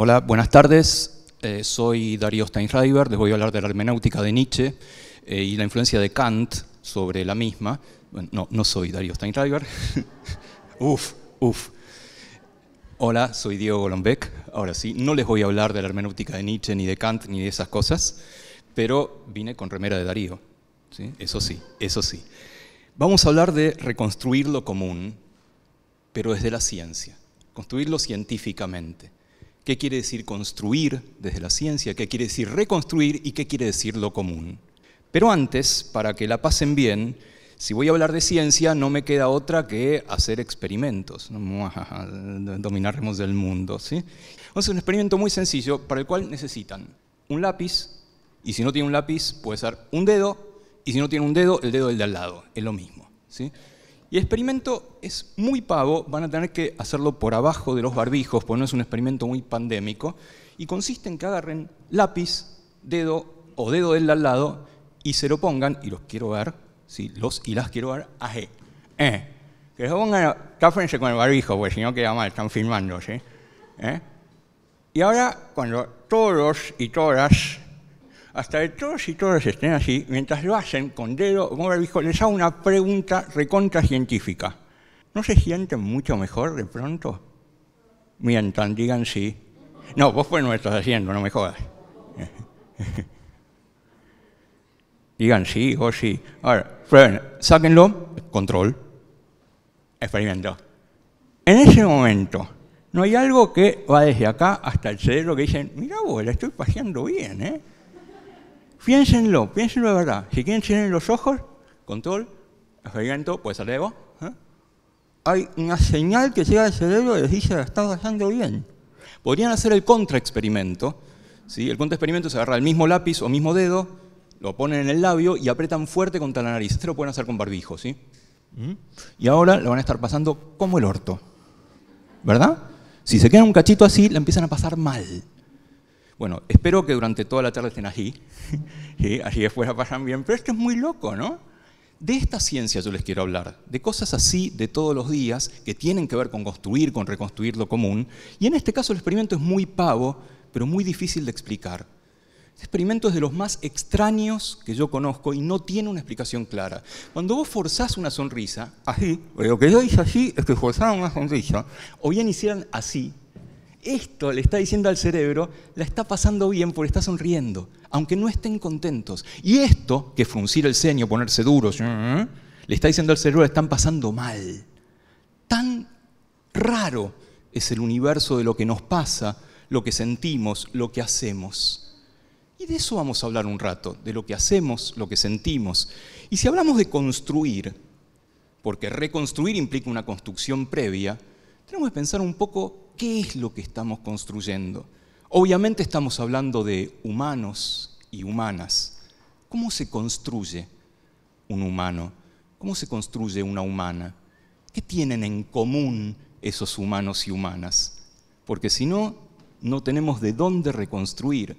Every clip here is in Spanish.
Hola, buenas tardes. Eh, soy Darío Steinreiber. Les voy a hablar de la hermenéutica de Nietzsche eh, y la influencia de Kant sobre la misma. no, no soy Darío Steinreiber. uf, uf. Hola, soy Diego Golombek. Ahora sí, no les voy a hablar de la hermenéutica de Nietzsche, ni de Kant, ni de esas cosas, pero vine con remera de Darío. ¿sí? Eso sí, eso sí. Vamos a hablar de reconstruir lo común, pero desde la ciencia, construirlo científicamente qué quiere decir construir desde la ciencia, qué quiere decir reconstruir y qué quiere decir lo común. Pero antes, para que la pasen bien, si voy a hablar de ciencia, no me queda otra que hacer experimentos, dominaremos del mundo. ¿sí? Entonces, un experimento muy sencillo para el cual necesitan un lápiz, y si no tiene un lápiz, puede ser un dedo, y si no tiene un dedo, el dedo del de al lado, es lo mismo. ¿sí? Y el experimento es muy pavo, van a tener que hacerlo por abajo de los barbijos, porque no es un experimento muy pandémico, y consiste en que agarren lápiz, dedo o dedo del al lado y se lo pongan, y los quiero ver, ¿sí? los y las quiero ver, A, eh. Que se pongan, cáfrense con el barbijo, porque si no queda mal, están filmando, ¿sí? Eh, y ahora, cuando todos y todas hasta que todos y todas estén así, mientras lo hacen con dedo con les hago una pregunta recontra científica. ¿No se sienten mucho mejor de pronto? Mientras digan sí. No, vos pues no estás haciendo, no me jodas. digan sí o sí. Ahora, prueben, sáquenlo, control, experimento. En ese momento, no hay algo que va desde acá hasta el cerebro que dicen, mira vos, la estoy paseando bien, ¿eh? Piénsenlo, piénsenlo de verdad. Si quieren llenar los ojos, control, experimento, pues alego ¿eh? Hay una señal que llega al cerebro y les dice, está pasando bien. Podrían hacer el contraexperimento. ¿sí? El contraexperimento se agarra el mismo lápiz o mismo dedo, lo ponen en el labio y apretan fuerte contra la nariz. Esto lo pueden hacer con barbijo, ¿sí? ¿Mm? Y ahora lo van a estar pasando como el orto. ¿Verdad? Si se queda un cachito así, la empiezan a pasar mal. Bueno, espero que durante toda la tarde estén allí y así después la pasan bien, pero esto es muy loco, ¿no? De esta ciencia yo les quiero hablar, de cosas así de todos los días que tienen que ver con construir, con reconstruir lo común. Y en este caso el experimento es muy pavo, pero muy difícil de explicar. Este experimento de los más extraños que yo conozco y no tiene una explicación clara. Cuando vos forzás una sonrisa, así, lo que yo hice así es que forzaron una sonrisa, o bien hicieran así, esto le está diciendo al cerebro, la está pasando bien porque está sonriendo, aunque no estén contentos. Y esto, que fruncir el ceño, ponerse duros, le está diciendo al cerebro, la están pasando mal. Tan raro es el universo de lo que nos pasa, lo que sentimos, lo que hacemos. Y de eso vamos a hablar un rato, de lo que hacemos, lo que sentimos. Y si hablamos de construir, porque reconstruir implica una construcción previa, tenemos que pensar un poco ¿Qué es lo que estamos construyendo? Obviamente estamos hablando de humanos y humanas. ¿Cómo se construye un humano? ¿Cómo se construye una humana? ¿Qué tienen en común esos humanos y humanas? Porque si no, no tenemos de dónde reconstruir.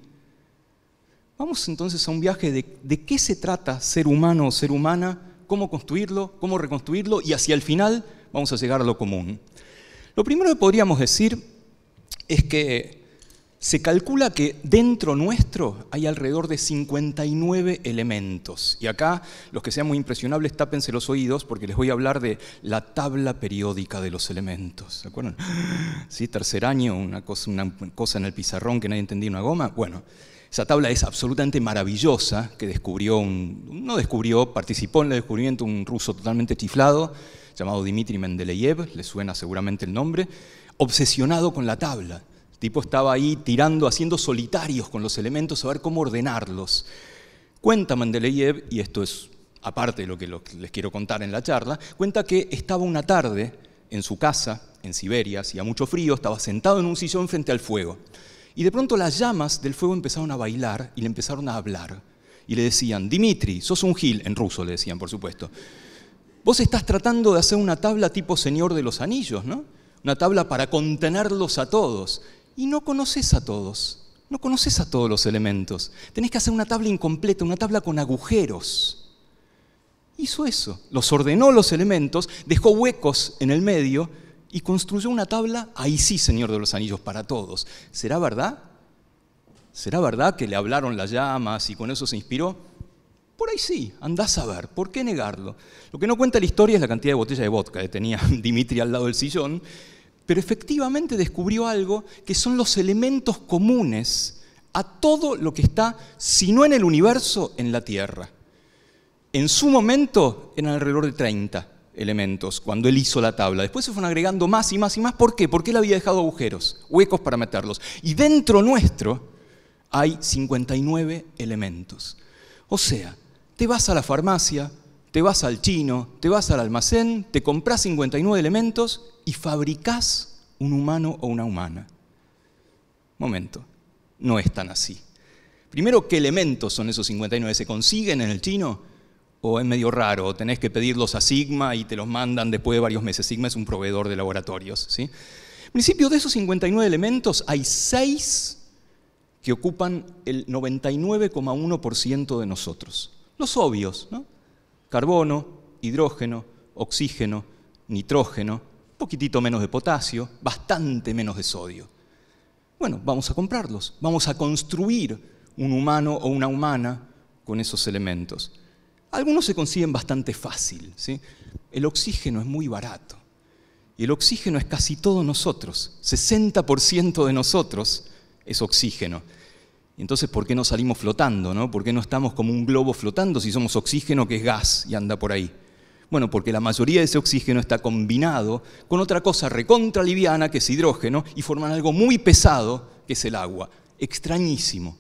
Vamos entonces a un viaje de, de qué se trata ser humano o ser humana, cómo construirlo, cómo reconstruirlo y hacia el final vamos a llegar a lo común. Lo primero que podríamos decir es que se calcula que dentro nuestro hay alrededor de 59 elementos. Y acá, los que sean muy impresionables, tápense los oídos porque les voy a hablar de la tabla periódica de los elementos. ¿Se acuerdan? Sí, tercer año, una cosa, en el pizarrón que nadie entendía una goma. Bueno, esa tabla es absolutamente maravillosa que descubrió, un, no descubrió, participó en el descubrimiento un ruso totalmente chiflado llamado Dmitri Mendeleev, le suena seguramente el nombre, obsesionado con la tabla. El tipo estaba ahí tirando, haciendo solitarios con los elementos, a ver cómo ordenarlos. Cuenta Mendeleev, y esto es aparte de lo que les quiero contar en la charla, cuenta que estaba una tarde en su casa, en Siberia, hacía mucho frío, estaba sentado en un sillón frente al fuego. Y de pronto las llamas del fuego empezaron a bailar y le empezaron a hablar. Y le decían, Dimitri, sos un gil, en ruso le decían, por supuesto vos estás tratando de hacer una tabla tipo Señor de los Anillos, ¿no? Una tabla para contenerlos a todos. Y no conoces a todos, no conoces a todos los elementos. Tenés que hacer una tabla incompleta, una tabla con agujeros. Hizo eso, los ordenó los elementos, dejó huecos en el medio y construyó una tabla, ahí sí, Señor de los Anillos, para todos. ¿Será verdad? ¿Será verdad que le hablaron las llamas y con eso se inspiró? Por ahí sí, andás a ver, ¿por qué negarlo? Lo que no cuenta la historia es la cantidad de botellas de vodka que tenía Dimitri al lado del sillón, pero efectivamente descubrió algo que son los elementos comunes a todo lo que está, si no en el universo, en la Tierra. En su momento eran alrededor de 30 elementos cuando él hizo la tabla. Después se fueron agregando más y más y más. ¿Por qué? Porque él había dejado agujeros, huecos para meterlos. Y dentro nuestro hay 59 elementos. O sea, te vas a la farmacia, te vas al chino, te vas al almacén, te compras 59 elementos y fabricás un humano o una humana. Momento, no es tan así. Primero, ¿qué elementos son esos 59? ¿Se consiguen en el chino? ¿O es medio raro? ¿O tenés que pedirlos a Sigma y te los mandan después de varios meses? Sigma es un proveedor de laboratorios. En principio, de esos 59 elementos, hay 6 que ocupan el 99,1% de nosotros los obvios, ¿no? Carbono, hidrógeno, oxígeno, nitrógeno, un poquitito menos de potasio, bastante menos de sodio. Bueno, vamos a comprarlos, vamos a construir un humano o una humana con esos elementos. Algunos se consiguen bastante fácil. ¿sí? El oxígeno es muy barato. Y el oxígeno es casi todo nosotros. 60% de nosotros es oxígeno. Entonces, ¿por qué no salimos flotando? No? ¿Por qué no estamos como un globo flotando si somos oxígeno que es gas y anda por ahí? Bueno, porque la mayoría de ese oxígeno está combinado con otra cosa recontra liviana que es hidrógeno y forman algo muy pesado que es el agua. Extrañísimo.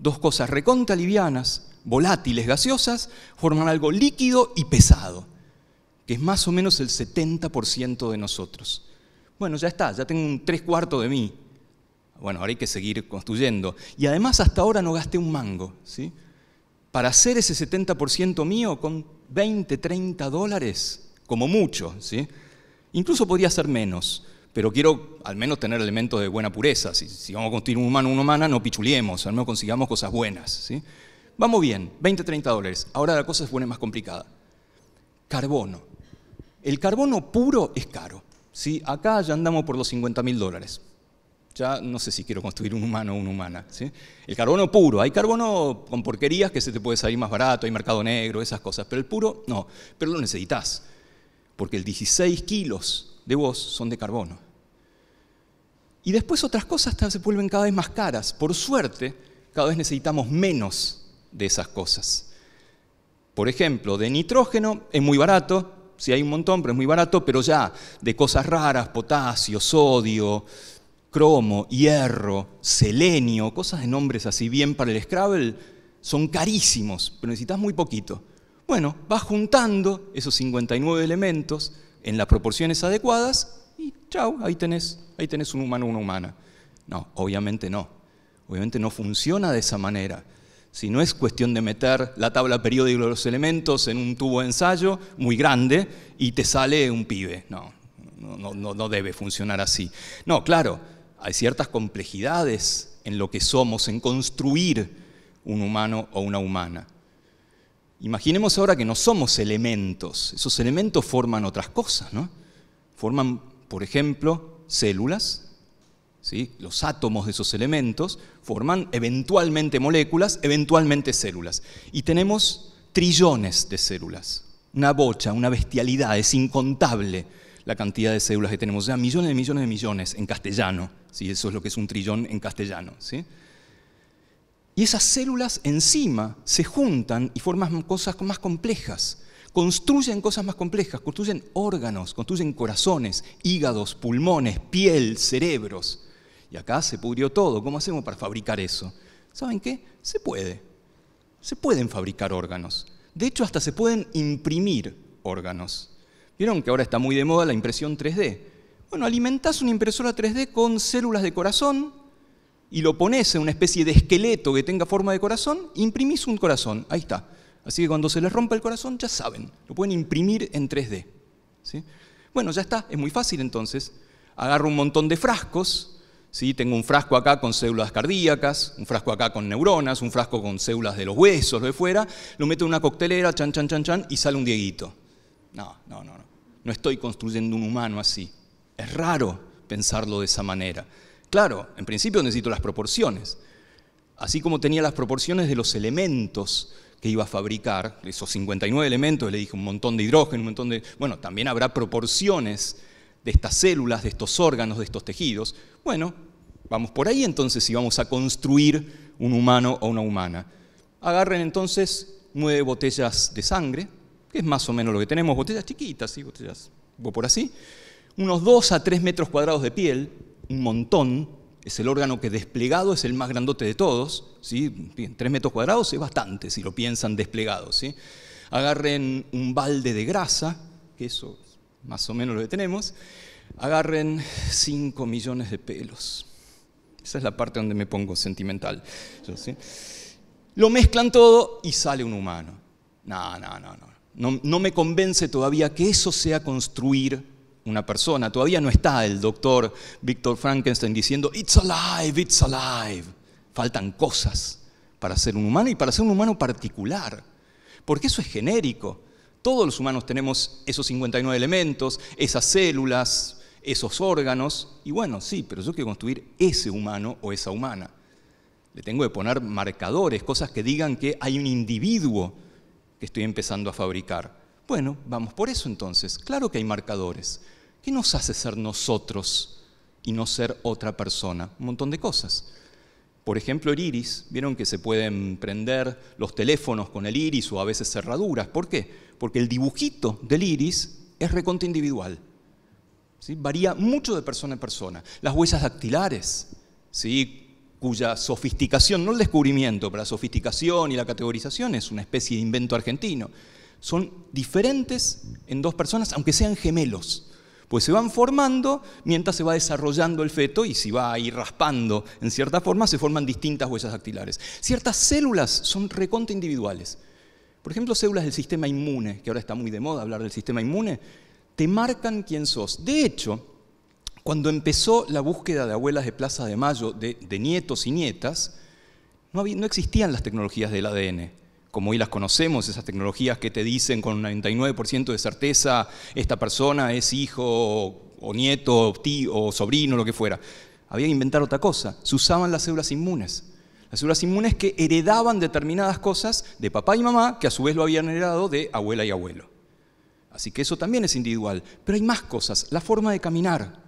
Dos cosas recontra livianas, volátiles, gaseosas, forman algo líquido y pesado, que es más o menos el 70% de nosotros. Bueno, ya está, ya tengo un tres cuartos de mí. Bueno, ahora hay que seguir construyendo. Y además hasta ahora no gasté un mango. ¿sí? Para hacer ese 70% mío con 20, 30 dólares, como mucho. ¿sí? Incluso podría ser menos, pero quiero al menos tener elementos de buena pureza. Si, vamos a construir un humano, una humana, no pichuleemos, al menos consigamos cosas buenas. Vamos bien, 20, 30 dólares. Ahora la cosa se pone más complicada. Carbono. El carbono puro es caro. ¿sí? Acá ya andamos por los 50 mil dólares ya no sé si quiero construir un humano o una humana. El carbono puro, hay carbono con porquerías que se te puede salir más barato, hay mercado negro, esas cosas, pero el puro no, pero lo necesitas, porque el 16 kilos de vos son de carbono. Y después otras cosas se vuelven cada vez más caras. Por suerte, cada vez necesitamos menos de esas cosas. Por ejemplo, de nitrógeno es muy barato, si hay un montón, pero es muy barato, pero ya de cosas raras, potasio, sodio, cromo, hierro, selenio, cosas de nombres así bien para el Scrabble, son carísimos, pero necesitas muy poquito. Bueno, vas juntando esos 59 elementos en las proporciones adecuadas y chao, ahí tenés, ahí un humano, una humana. No, obviamente no. Obviamente no funciona de esa manera. Si no es cuestión de meter la tabla periódica de los elementos en un tubo de ensayo muy grande y te sale un pibe. No, no, no, no debe funcionar así. No, claro, hay ciertas complejidades en lo que somos, en construir un humano o una humana. Imaginemos ahora que no somos elementos, esos elementos forman otras cosas, ¿no? Forman, por ejemplo, células, los átomos de esos elementos forman eventualmente moléculas, eventualmente células. Y tenemos trillones de células, una bocha, una bestialidad, es incontable la cantidad de células que tenemos, ya millones de millones de millones en castellano si Eso es lo que es un trillón en castellano, ¿sí? Y esas células encima se juntan y forman cosas más complejas, construyen cosas más complejas, construyen órganos, construyen corazones, hígados, pulmones, piel, cerebros. Y acá se pudrió todo. ¿Cómo hacemos para fabricar eso? ¿Saben qué? Se puede. Se pueden fabricar órganos. De hecho, hasta se pueden imprimir órganos. Vieron que ahora está muy de moda la impresión 3D. Bueno, alimentás una impresora 3D con células de corazón y lo pones en una especie de esqueleto que tenga forma de corazón, imprimís un corazón, ahí está. Así que cuando se les rompa el corazón, ya saben, lo pueden imprimir en 3D. Bueno, ya está, es muy fácil entonces. Agarro un montón de frascos, ¿sí? tengo un frasco acá con células cardíacas, un frasco acá con neuronas, un frasco con células de los huesos, de fuera, lo meto en una coctelera, chan, chan, chan, chan, y sale un dieguito. No, no, no, no. No estoy construyendo un humano así es raro pensarlo de esa manera. Claro, en principio necesito las proporciones. Así como tenía las proporciones de los elementos que iba a fabricar, esos 59 elementos, le dije un montón de hidrógeno, un montón de... Bueno, también habrá proporciones de estas células, de estos órganos, de estos tejidos. Bueno, vamos por ahí entonces si vamos a construir un humano o una humana. Agarren entonces nueve botellas de sangre, que es más o menos lo que tenemos, botellas chiquitas, ¿sí? botellas, por así, unos 2 a 3 metros cuadrados de piel, un montón, es el órgano que desplegado es el más grandote de todos, ¿sí? 3 metros cuadrados es bastante si lo piensan desplegado. ¿sí? Agarren un balde de grasa, que eso más o menos lo que tenemos, agarren 5 millones de pelos. Esa es la parte donde me pongo sentimental. Lo mezclan todo y sale un humano. No, no, no, no. No, no me convence todavía que eso sea construir una persona. Todavía no está el doctor Víctor Frankenstein diciendo, it's alive, it's alive. Faltan cosas para ser un humano y para ser un humano particular, porque eso es genérico. Todos los humanos tenemos esos 59 elementos, esas células, esos órganos, y bueno, sí, pero yo quiero construir ese humano o esa humana. Le tengo que poner marcadores, cosas que digan que hay un individuo que estoy empezando a fabricar. Bueno, vamos por eso entonces. Claro que hay marcadores. ¿Qué nos hace ser nosotros y no ser otra persona? Un montón de cosas. Por ejemplo, el iris, vieron que se pueden prender los teléfonos con el iris o a veces cerraduras. ¿Por qué? Porque el dibujito del iris es reconte individual. Varía mucho de persona en persona. Las huellas dactilares, ¿sí? cuya sofisticación, no el descubrimiento, pero la sofisticación y la categorización es una especie de invento argentino son diferentes en dos personas, aunque sean gemelos. Pues se van formando mientras se va desarrollando el feto y si va ir raspando en cierta forma, se forman distintas huellas dactilares. Ciertas células son recontra individuales. Por ejemplo, células del sistema inmune, que ahora está muy de moda hablar del sistema inmune, te marcan quién sos. De hecho, cuando empezó la búsqueda de abuelas de Plaza de Mayo, de, nietos y nietas, no, existían las tecnologías del ADN como hoy las conocemos, esas tecnologías que te dicen con un 99% de certeza esta persona es hijo o nieto o tío o sobrino, lo que fuera. Había que inventar otra cosa. Se usaban las células inmunes. Las células inmunes que heredaban determinadas cosas de papá y mamá, que a su vez lo habían heredado de abuela y abuelo. Así que eso también es individual. Pero hay más cosas. La forma de caminar,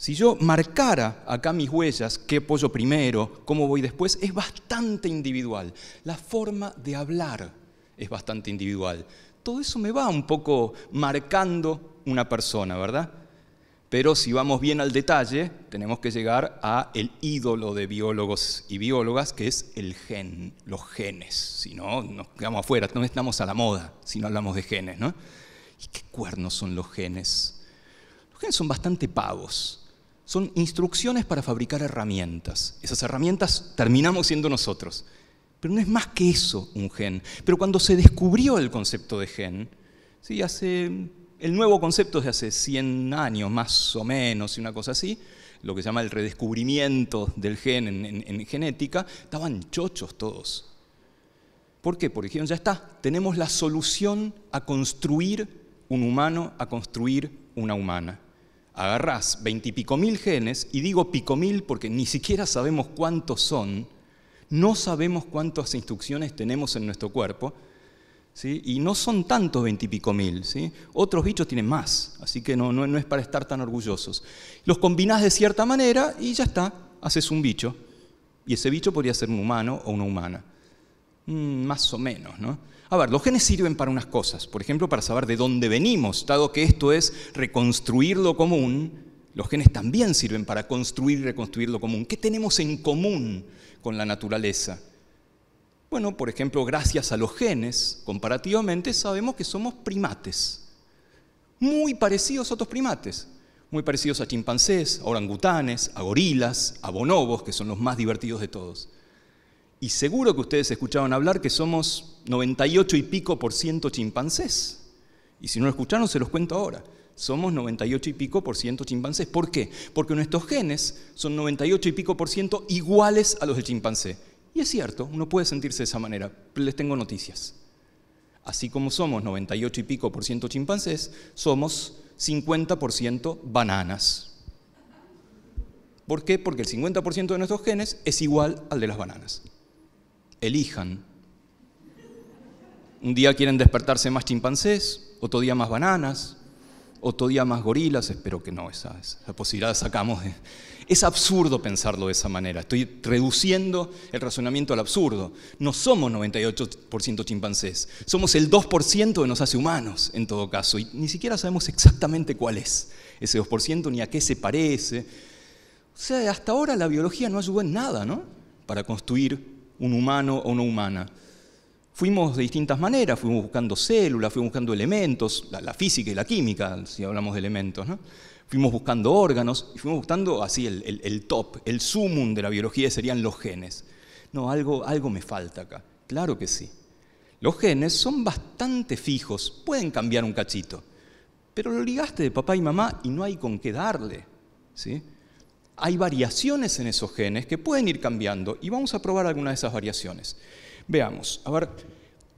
si yo marcara acá mis huellas, qué pollo primero, cómo voy después, es bastante individual. La forma de hablar es bastante individual. Todo eso me va un poco marcando una persona, ¿verdad? Pero si vamos bien al detalle, tenemos que llegar a el ídolo de biólogos y biólogas, que es el gen, los genes. Si no, nos quedamos afuera, no estamos a la moda si no hablamos de genes, ¿no? ¿Y qué cuernos son los genes? Los genes son bastante pavos son instrucciones para fabricar herramientas. Esas herramientas terminamos siendo nosotros. Pero no es más que eso un gen. Pero cuando se descubrió el concepto de gen, ¿sí? hace, el nuevo concepto es de hace 100 años más o menos y una cosa así, lo que se llama el redescubrimiento del gen en, en genética, estaban chochos todos. ¿Por qué? Porque dijeron, ya está, tenemos la solución a construir un humano, a construir una humana agarrás veintipico mil genes, y digo pico mil porque ni siquiera sabemos cuántos son, no sabemos cuántas instrucciones tenemos en nuestro cuerpo, ¿sí? y no son tantos veintipico mil, ¿sí? otros bichos tienen más, así que no, no, es para estar tan orgullosos. Los combinás de cierta manera y ya está, haces un bicho, y ese bicho podría ser un humano o una humana, mm, más o menos, ¿no? A ver, los genes sirven para unas cosas, por ejemplo, para saber de dónde venimos, dado que esto es reconstruir lo común, los genes también sirven para construir y reconstruir lo común. ¿Qué tenemos en común con la naturaleza? Bueno, por ejemplo, gracias a los genes, comparativamente sabemos que somos primates, muy parecidos a otros primates, muy parecidos a chimpancés, a orangutanes, a gorilas, a bonobos, que son los más divertidos de todos. Y seguro que ustedes escucharon hablar que somos 98 y pico por ciento chimpancés. Y si no lo escucharon, se los cuento ahora. Somos 98 y pico por ciento chimpancés. ¿Por qué? Porque nuestros genes son 98 y pico por ciento iguales a los del chimpancé. Y es cierto, uno puede sentirse de esa manera. Les tengo noticias. Así como somos 98 y pico por ciento chimpancés, somos 50 por ciento bananas. ¿Por qué? Porque el 50% de nuestros genes es igual al de las bananas elijan. Un día quieren despertarse más chimpancés, otro día más bananas, otro día más gorilas, espero que no, esa, la posibilidad sacamos. Es absurdo pensarlo de esa manera, estoy reduciendo el razonamiento al absurdo. No somos 98% chimpancés, somos el 2% de nos hace humanos en todo caso, y ni siquiera sabemos exactamente cuál es ese 2%, ni a qué se parece. O sea, hasta ahora la biología no ayudó en nada, ¿no? Para construir un humano o una humana. Fuimos de distintas maneras, fuimos buscando células, fuimos buscando elementos, la, física y la química, si hablamos de elementos, ¿no? fuimos buscando órganos y fuimos buscando así el, top, el sumum de la biología serían los genes. No, algo, algo me falta acá, claro que sí. Los genes son bastante fijos, pueden cambiar un cachito, pero lo ligaste de papá y mamá y no hay con qué darle. ¿sí? hay variaciones en esos genes que pueden ir cambiando y vamos a probar algunas de esas variaciones. Veamos, a ver,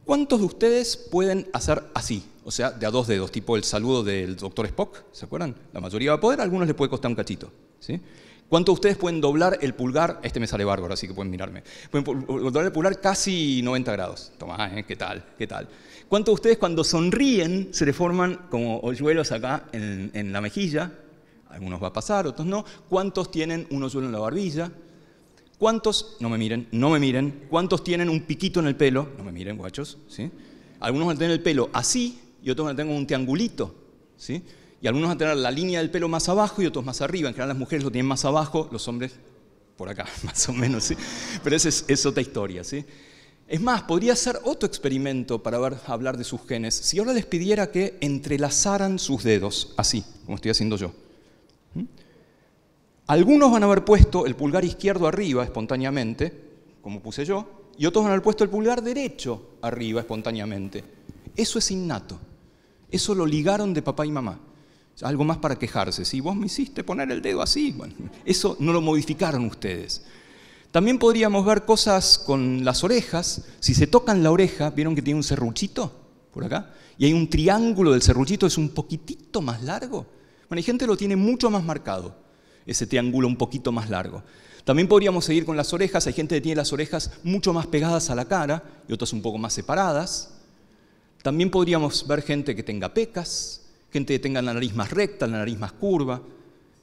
¿cuántos de ustedes pueden hacer así? O sea, de a dos dedos, tipo el saludo del doctor Spock, ¿se acuerdan? La mayoría va a poder, a algunos les puede costar un cachito. ¿sí? ¿Cuántos de ustedes pueden doblar el pulgar? Este me sale bárbaro, así que pueden mirarme. Pueden doblar el pulgar casi 90 grados. Tomá, eh, ¿qué tal? ¿Qué tal? ¿Cuántos de ustedes cuando sonríen se le forman como hoyuelos acá en la mejilla? algunos va a pasar, otros no, cuántos tienen un suelo en la barbilla, cuántos, no me miren, no me miren, cuántos tienen un piquito en el pelo, no me miren guachos, ¿sí? Algunos van a tener el pelo así y otros van a tener un triangulito, ¿sí? Y algunos van a tener la línea del pelo más abajo y otros más arriba. En general las mujeres lo tienen más abajo, los hombres por acá, más o menos, ¿sí? Pero esa es, otra historia, ¿sí? Es más, podría ser otro experimento para hablar de sus genes. Si ahora les pidiera que entrelazaran sus dedos, así, como estoy haciendo yo, ¿Mm? Algunos van a haber puesto el pulgar izquierdo arriba espontáneamente, como puse yo, y otros van a haber puesto el pulgar derecho arriba espontáneamente. Eso es innato. Eso lo ligaron de papá y mamá. Algo más para quejarse. Si vos me hiciste poner el dedo así, eso no lo modificaron ustedes. También podríamos ver cosas con las orejas. Si se tocan la oreja, ¿vieron que tiene un cerruchito por acá? Y hay un triángulo del cerruchito es un poquitito más largo. Bueno, hay gente que lo tiene mucho más marcado, ese triángulo un poquito más largo. También podríamos seguir con las orejas, hay gente que tiene las orejas mucho más pegadas a la cara y otras un poco más separadas. También podríamos ver gente que tenga pecas, gente que tenga la nariz más recta, la nariz más curva,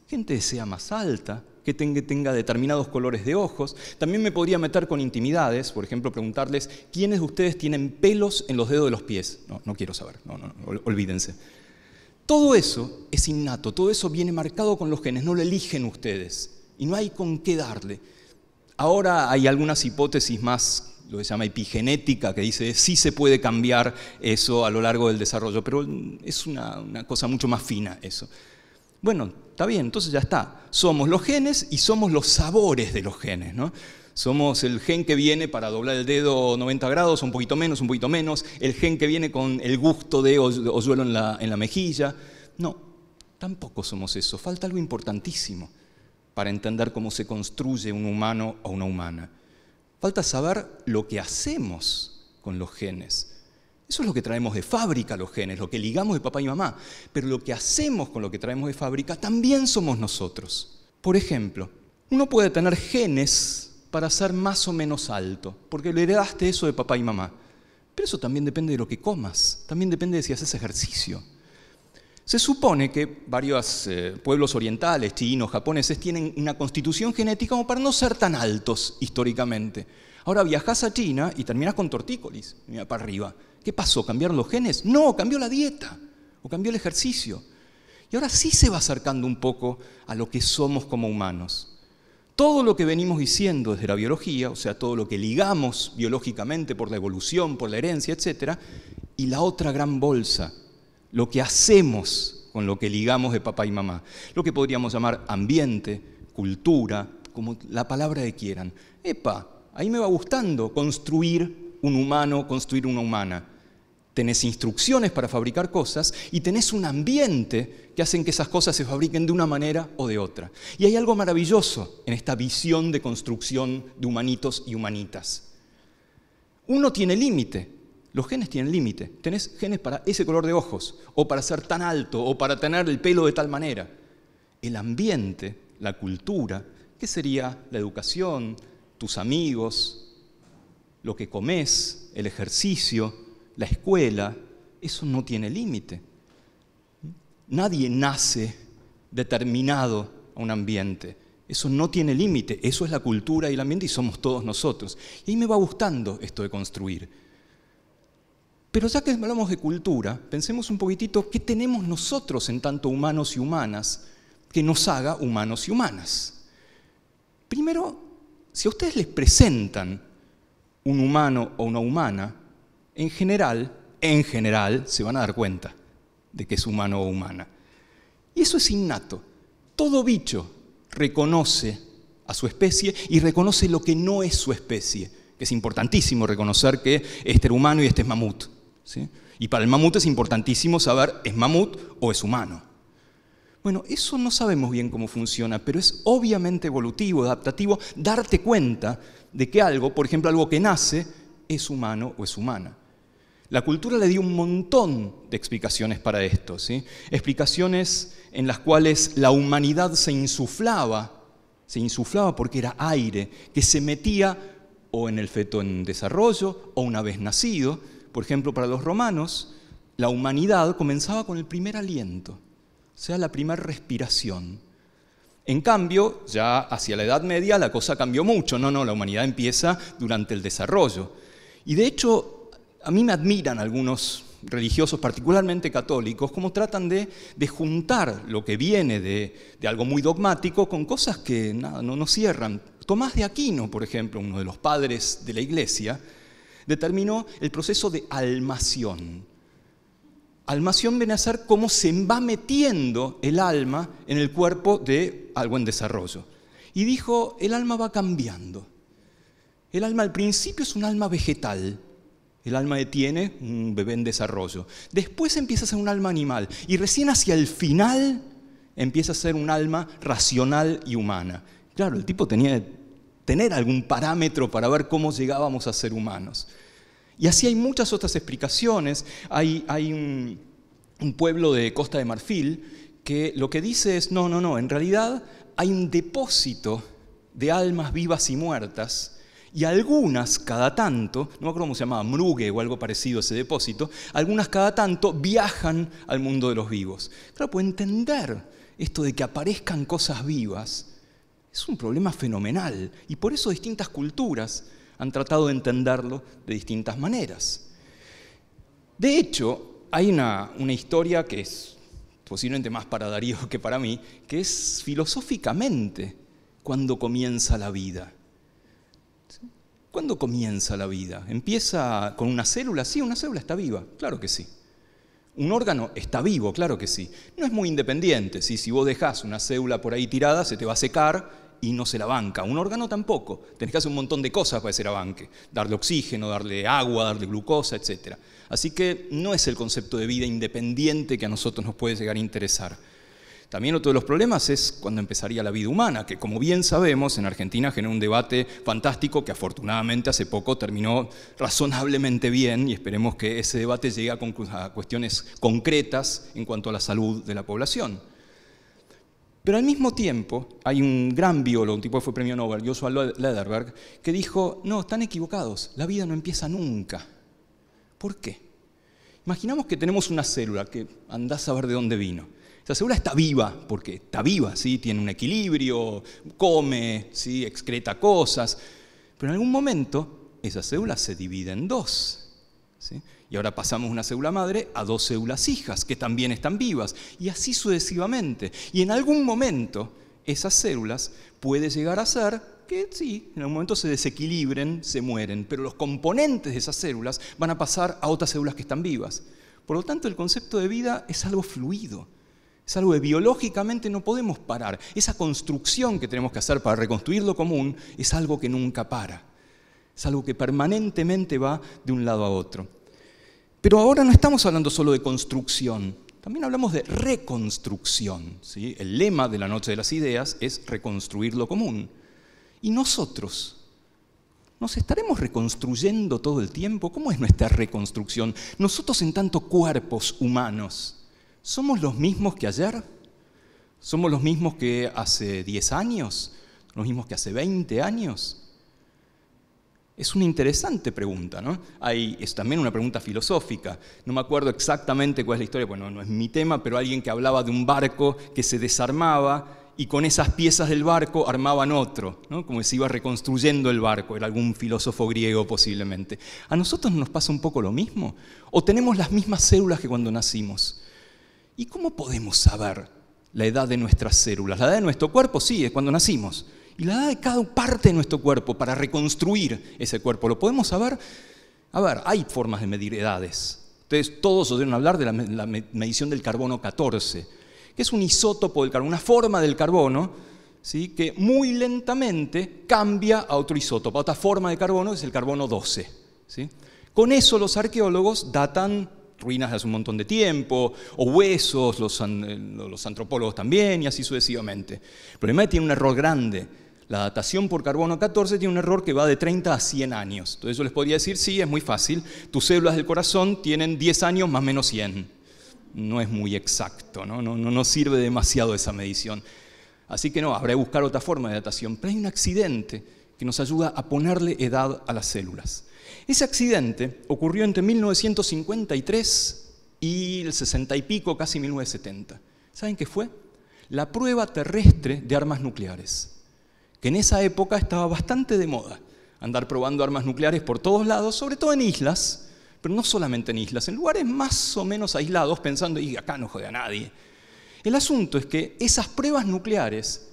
gente que sea más alta, que tenga determinados colores de ojos. También me podría meter con intimidades, por ejemplo, preguntarles, ¿quiénes de ustedes tienen pelos en los dedos de los pies? No, no quiero saber, no, no, olvídense. Todo eso es innato, todo eso viene marcado con los genes, no lo eligen ustedes y no hay con qué darle. Ahora hay algunas hipótesis más, lo que se llama epigenética, que dice sí se puede cambiar eso a lo largo del desarrollo, pero es una, una cosa mucho más fina eso. Bueno, está bien, entonces ya está. Somos los genes y somos los sabores de los genes, ¿no? Somos el gen que viene para doblar el dedo 90 grados, un poquito menos, un poquito menos, el gen que viene con el gusto de hoyuelo en la, en la mejilla. No, tampoco somos eso. Falta algo importantísimo para entender cómo se construye un humano o una humana. Falta saber lo que hacemos con los genes. Eso es lo que traemos de fábrica los genes, lo que ligamos de papá y mamá. Pero lo que hacemos con lo que traemos de fábrica también somos nosotros. Por ejemplo, uno puede tener genes para ser más o menos alto, porque le heredaste eso de papá y mamá. Pero eso también depende de lo que comas, también depende de si haces ejercicio. Se supone que varios eh, pueblos orientales, chinos, japoneses, tienen una constitución genética como para no ser tan altos históricamente. Ahora viajas a China y terminás con tortícolis, mira para arriba. ¿Qué pasó? ¿Cambiaron los genes? No, cambió la dieta o cambió el ejercicio. Y ahora sí se va acercando un poco a lo que somos como humanos todo lo que venimos diciendo desde la biología, o sea, todo lo que ligamos biológicamente por la evolución, por la herencia, etc., y la otra gran bolsa, lo que hacemos con lo que ligamos de papá y mamá, lo que podríamos llamar ambiente, cultura, como la palabra de quieran. Epa, ahí me va gustando construir un humano, construir una humana tenés instrucciones para fabricar cosas y tenés un ambiente que hacen que esas cosas se fabriquen de una manera o de otra. Y hay algo maravilloso en esta visión de construcción de humanitos y humanitas. Uno tiene límite, los genes tienen límite. Tenés genes para ese color de ojos, o para ser tan alto, o para tener el pelo de tal manera. El ambiente, la cultura, que sería la educación, tus amigos, lo que comes, el ejercicio, la escuela, eso no tiene límite. Nadie nace determinado a un ambiente. Eso no tiene límite, eso es la cultura y el ambiente y somos todos nosotros. Y ahí me va gustando esto de construir. Pero ya que hablamos de cultura, pensemos un poquitito qué tenemos nosotros en tanto humanos y humanas que nos haga humanos y humanas. Primero, si a ustedes les presentan un humano o una humana, en general, en general, se van a dar cuenta de que es humano o humana. Y eso es innato. Todo bicho reconoce a su especie y reconoce lo que no es su especie, que es importantísimo reconocer que este es humano y este es mamut. Y para el mamut es importantísimo saber, ¿es mamut o es humano? Bueno, eso no sabemos bien cómo funciona, pero es obviamente evolutivo, adaptativo, darte cuenta de que algo, por ejemplo, algo que nace, es humano o es humana. La cultura le dio un montón de explicaciones para esto, explicaciones en las cuales la humanidad se insuflaba, se insuflaba porque era aire, que se metía o en el feto en desarrollo o una vez nacido. Por ejemplo, para los romanos, la humanidad comenzaba con el primer aliento, o sea, la primera respiración. En cambio, ya hacia la Edad Media la cosa cambió mucho, no, no, la humanidad empieza durante el desarrollo. Y de hecho, a mí me admiran algunos religiosos, particularmente católicos, cómo tratan de, juntar lo que viene de, algo muy dogmático con cosas que nada, no, nos cierran. Tomás de Aquino, por ejemplo, uno de los padres de la Iglesia, determinó el proceso de almación. Almación viene a ser cómo se va metiendo el alma en el cuerpo de algo en desarrollo. Y dijo, el alma va cambiando. El alma al principio es un alma vegetal, el alma detiene un bebé en desarrollo. Después empieza a ser un alma animal. Y recién hacia el final empieza a ser un alma racional y humana. Claro, el tipo tenía que tener algún parámetro para ver cómo llegábamos a ser humanos. Y así hay muchas otras explicaciones. Hay, un, un pueblo de Costa de Marfil que lo que dice es, no, no, no, en realidad hay un depósito de almas vivas y muertas y algunas cada tanto, no me acuerdo cómo se llamaba, Mrugue o algo parecido a ese depósito, algunas cada tanto viajan al mundo de los vivos. Claro, pues entender esto de que aparezcan cosas vivas es un problema fenomenal y por eso distintas culturas han tratado de entenderlo de distintas maneras. De hecho, hay una, una historia que es posiblemente más para Darío que para mí, que es filosóficamente cuando comienza la vida. ¿Cuándo comienza la vida? ¿Empieza con una célula? Sí, una célula está viva, claro que sí. Un órgano está vivo, claro que sí. No es muy independiente, si vos dejás una célula por ahí tirada, se te va a secar y no se la banca. Un órgano tampoco. Tenés que hacer un montón de cosas para que se la banque. Darle oxígeno, darle agua, darle glucosa, etc. Así que no es el concepto de vida independiente que a nosotros nos puede llegar a interesar. También otro de los problemas es cuando empezaría la vida humana, que como bien sabemos en Argentina generó un debate fantástico que afortunadamente hace poco terminó razonablemente bien y esperemos que ese debate llegue a cuestiones concretas en cuanto a la salud de la población. Pero al mismo tiempo hay un gran biólogo, un tipo que fue premio Nobel, Joshua Lederberg, que dijo, no, están equivocados, la vida no empieza nunca. ¿Por qué? Imaginamos que tenemos una célula que andás a ver de dónde vino la célula está viva, porque está viva, ¿sí? tiene un equilibrio, come, ¿sí? excreta cosas, pero en algún momento esa célula se divide en dos. ¿sí? Y ahora pasamos una célula madre a dos células hijas, que también están vivas, y así sucesivamente. Y en algún momento esas células puede llegar a ser que sí, en algún momento se desequilibren, se mueren, pero los componentes de esas células van a pasar a otras células que están vivas. Por lo tanto, el concepto de vida es algo fluido. Es algo que biológicamente no podemos parar. Esa construcción que tenemos que hacer para reconstruir lo común es algo que nunca para. Es algo que permanentemente va de un lado a otro. Pero ahora no estamos hablando solo de construcción, también hablamos de reconstrucción. El lema de la Noche de las Ideas es reconstruir lo común. ¿Y nosotros? ¿Nos estaremos reconstruyendo todo el tiempo? ¿Cómo es nuestra reconstrucción? Nosotros en tanto cuerpos humanos ¿Somos los mismos que ayer? ¿Somos los mismos que hace 10 años? ¿Los mismos que hace 20 años? Es una interesante pregunta, ¿no? es también una pregunta filosófica. No me acuerdo exactamente cuál es la historia, bueno, no es mi tema, pero alguien que hablaba de un barco que se desarmaba y con esas piezas del barco armaban otro, ¿no? como se iba reconstruyendo el barco, era algún filósofo griego posiblemente. ¿A nosotros nos pasa un poco lo mismo? ¿O tenemos las mismas células que cuando nacimos? ¿Y cómo podemos saber la edad de nuestras células? La edad de nuestro cuerpo sí, es cuando nacimos. Y la edad de cada parte de nuestro cuerpo para reconstruir ese cuerpo. ¿Lo podemos saber? A ver, hay formas de medir edades. Ustedes todos oyeron hablar de la, medición del carbono 14, que es un isótopo del carbono, una forma del carbono ¿sí? que muy lentamente cambia a otro isótopo, a otra forma de carbono, que es el carbono 12. ¿sí? Con eso los arqueólogos datan ruinas de hace un montón de tiempo, o huesos, los, eh, antropólogos también, y así sucesivamente. El problema es tiene un error grande. La datación por carbono 14 tiene un error que va de 30 a 100 años. Entonces yo les podría decir, sí, es muy fácil, tus células del corazón tienen 10 años más menos 100. No es muy exacto, ¿no? No, no sirve demasiado esa medición. Así que no, habrá que buscar otra forma de datación. Pero hay un accidente que nos ayuda a ponerle edad a las células. Ese accidente ocurrió entre 1953 y el 60 y pico, casi 1970. ¿Saben qué fue? La prueba terrestre de armas nucleares, que en esa época estaba bastante de moda, andar probando armas nucleares por todos lados, sobre todo en islas, pero no solamente en islas, en lugares más o menos aislados, pensando, y acá no jode a nadie. El asunto es que esas pruebas nucleares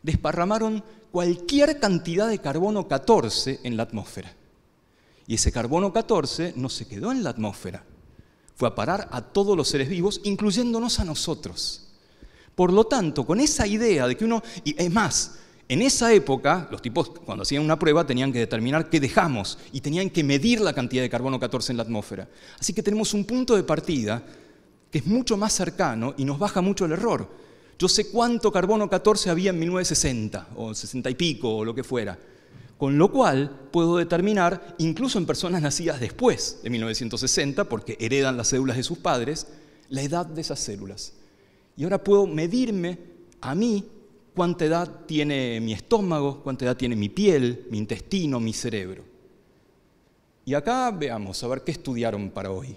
desparramaron cualquier cantidad de carbono 14 en la atmósfera. Y ese carbono 14 no se quedó en la atmósfera, fue a parar a todos los seres vivos, incluyéndonos a nosotros. Por lo tanto, con esa idea de que uno, y es más, en esa época, los tipos cuando hacían una prueba tenían que determinar qué dejamos y tenían que medir la cantidad de carbono 14 en la atmósfera. Así que tenemos un punto de partida que es mucho más cercano y nos baja mucho el error. Yo sé cuánto carbono 14 había en 1960 o 60 y pico o lo que fuera con lo cual puedo determinar, incluso en personas nacidas después de 1960, porque heredan las células de sus padres, la edad de esas células. Y ahora puedo medirme a mí cuánta edad tiene mi estómago, cuánta edad tiene mi piel, mi intestino, mi cerebro. Y acá veamos, a ver qué estudiaron para hoy.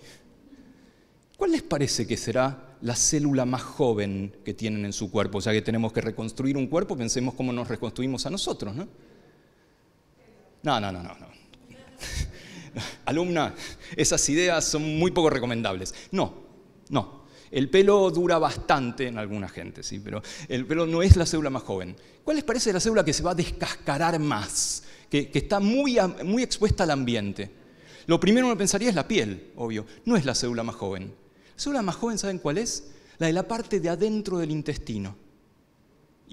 ¿Cuál les parece que será la célula más joven que tienen en su cuerpo? Ya que tenemos que reconstruir un cuerpo, pensemos cómo nos reconstruimos a nosotros, ¿no? No, no, no, no. Alumna, esas ideas son muy poco recomendables. No, no. El pelo dura bastante en alguna gente, sí, pero el pelo no es la célula más joven. ¿Cuál les parece la célula que se va a descascarar más, que, está muy, muy expuesta al ambiente? Lo primero uno pensaría es la piel, obvio. No es la célula más joven. La célula más joven, ¿saben cuál es? La de la parte de adentro del intestino.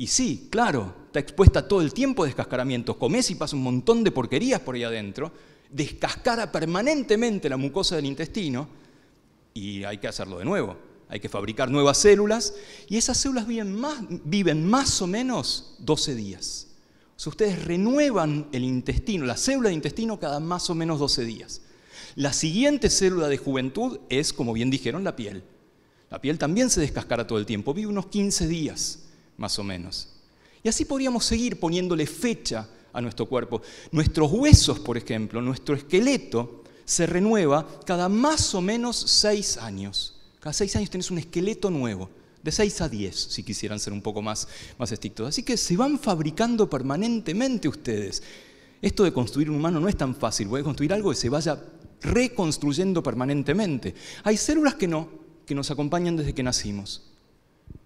Y sí, claro, está expuesta todo el tiempo a descascaramientos. Comes y pasa un montón de porquerías por ahí adentro, descascara permanentemente la mucosa del intestino y hay que hacerlo de nuevo. Hay que fabricar nuevas células y esas células viven más, viven más o menos 12 días. ustedes renuevan el intestino, la célula del intestino cada más o menos 12 días. La siguiente célula de juventud es, como bien dijeron, la piel. La piel también se descascara todo el tiempo, vive unos 15 días más o menos. Y así podríamos seguir poniéndole fecha a nuestro cuerpo. Nuestros huesos, por ejemplo, nuestro esqueleto se renueva cada más o menos seis años. Cada seis años tenés un esqueleto nuevo, de seis a diez, si quisieran ser un poco más, más estrictos. Así que se van fabricando permanentemente ustedes. Esto de construir un humano no es tan fácil, voy a construir algo que se vaya reconstruyendo permanentemente. Hay células que no, que nos acompañan desde que nacimos.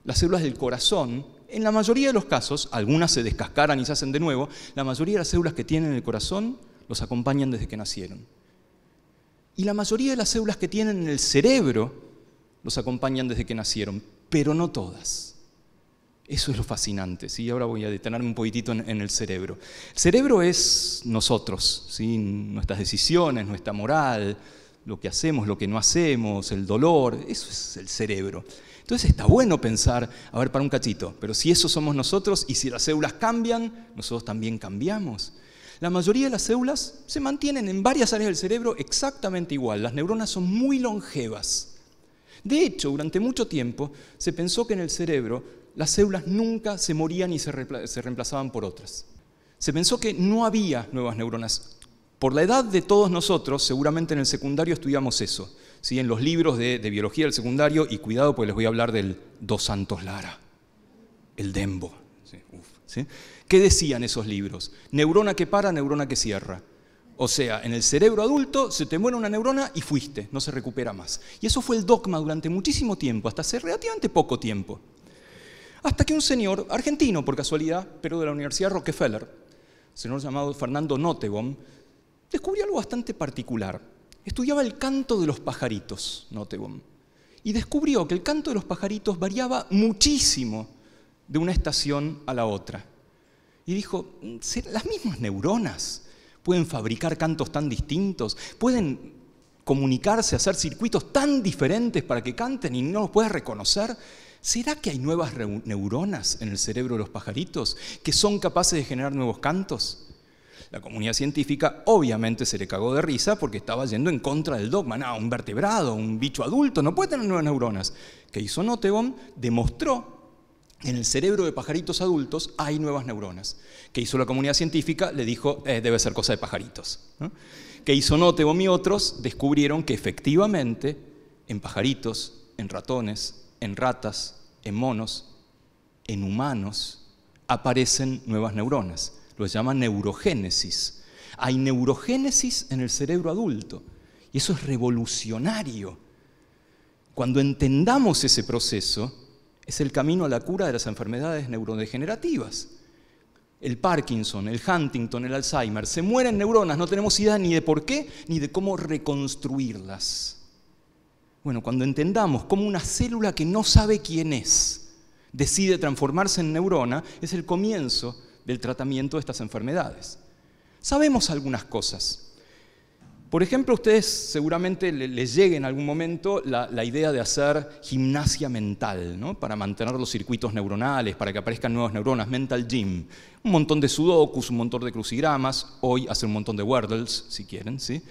Las células del corazón en la mayoría de los casos, algunas se descascaran y se hacen de nuevo, la mayoría de las células que tienen en el corazón los acompañan desde que nacieron. Y la mayoría de las células que tienen en el cerebro los acompañan desde que nacieron, pero no todas. Eso es lo fascinante, ¿sí? Ahora voy a detenerme un poquitito en, el cerebro. El cerebro es nosotros, Nuestras decisiones, nuestra moral, lo que hacemos, lo que no hacemos, el dolor, eso es el cerebro. Entonces está bueno pensar, a ver, para un cachito, pero si eso somos nosotros y si las células cambian, nosotros también cambiamos. La mayoría de las células se mantienen en varias áreas del cerebro exactamente igual. Las neuronas son muy longevas. De hecho, durante mucho tiempo se pensó que en el cerebro las células nunca se morían y se reemplazaban por otras. Se pensó que no había nuevas neuronas. Por la edad de todos nosotros, seguramente en el secundario estudiamos eso. ¿sí? en los libros de, biología del secundario, y cuidado porque les voy a hablar del Dos Santos Lara, el Dembo. ¿Qué decían esos libros? Neurona que para, neurona que cierra. O sea, en el cerebro adulto se te muere una neurona y fuiste, no se recupera más. Y eso fue el dogma durante muchísimo tiempo, hasta hace relativamente poco tiempo. Hasta que un señor, argentino por casualidad, pero de la Universidad Rockefeller, señor llamado Fernando Notebom, descubrió algo bastante particular estudiaba el canto de los pajaritos, Notebom, y descubrió que el canto de los pajaritos variaba muchísimo de una estación a la otra. Y dijo, mm, las mismas neuronas pueden fabricar cantos tan distintos, pueden comunicarse, hacer circuitos tan diferentes para que canten y no los puedas reconocer. ¿Será que hay nuevas neuronas en el cerebro de los pajaritos que son capaces de generar nuevos cantos? La comunidad científica obviamente se le cagó de risa porque estaba yendo en contra del dogma. No, un vertebrado, un bicho adulto, no puede tener nuevas neuronas. Que hizo Notebom demostró que en el cerebro de pajaritos adultos hay nuevas neuronas. Que hizo la comunidad científica, le dijo, eh, debe ser cosa de pajaritos. ¿no? Que hizo Notebom y otros descubrieron que efectivamente en pajaritos, en ratones, en ratas, en monos, en humanos, aparecen nuevas neuronas lo llaman neurogénesis. Hay neurogénesis en el cerebro adulto y eso es revolucionario. Cuando entendamos ese proceso, es el camino a la cura de las enfermedades neurodegenerativas. El Parkinson, el Huntington, el Alzheimer, se mueren neuronas, no tenemos idea ni de por qué ni de cómo reconstruirlas. Bueno, cuando entendamos cómo una célula que no sabe quién es decide transformarse en neurona, es el comienzo del tratamiento de estas enfermedades. Sabemos algunas cosas. Por ejemplo, a ustedes seguramente les llegue en algún momento la, idea de hacer gimnasia mental, ¿no? para mantener los circuitos neuronales, para que aparezcan nuevas neuronas, mental gym. Un montón de sudokus, un montón de crucigramas, hoy hacer un montón de wordles, si quieren. ¿sí?